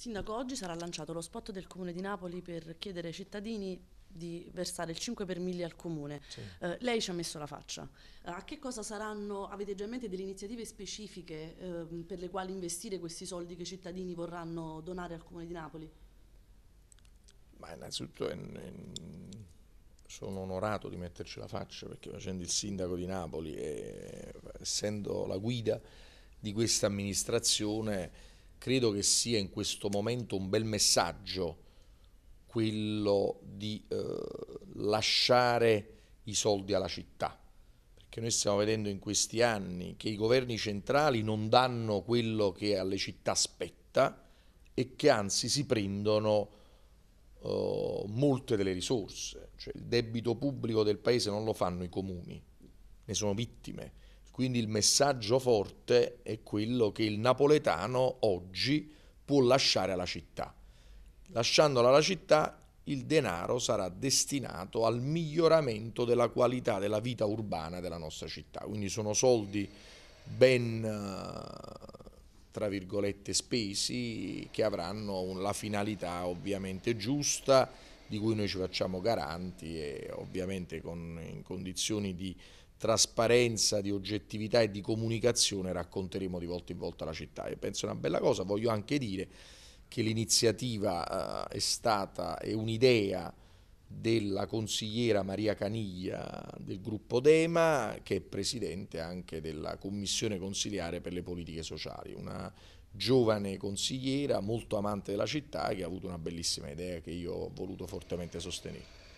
Sindaco, oggi sarà lanciato lo spot del Comune di Napoli per chiedere ai cittadini di versare il 5 per mille al comune. Sì. Eh, lei ci ha messo la faccia. Eh, a che cosa saranno, avete già in mente delle iniziative specifiche eh, per le quali investire questi soldi che i cittadini vorranno donare al comune di Napoli? Ma innanzitutto sono onorato di metterci la faccia perché facendo il sindaco di Napoli e eh, essendo la guida di questa amministrazione credo che sia in questo momento un bel messaggio quello di eh, lasciare i soldi alla città, perché noi stiamo vedendo in questi anni che i governi centrali non danno quello che alle città spetta e che anzi si prendono eh, molte delle risorse, cioè il debito pubblico del paese non lo fanno i comuni, ne sono vittime quindi il messaggio forte è quello che il napoletano oggi può lasciare alla città. Lasciandola alla città il denaro sarà destinato al miglioramento della qualità della vita urbana della nostra città. Quindi sono soldi ben, eh, tra virgolette, spesi che avranno la finalità ovviamente giusta di cui noi ci facciamo garanti e ovviamente con, in condizioni di trasparenza, di oggettività e di comunicazione racconteremo di volta in volta la città e penso è una bella cosa, voglio anche dire che l'iniziativa eh, è stata, è un'idea della consigliera Maria Caniglia del gruppo Dema che è presidente anche della commissione consigliare per le politiche sociali, una giovane consigliera molto amante della città che ha avuto una bellissima idea che io ho voluto fortemente sostenere.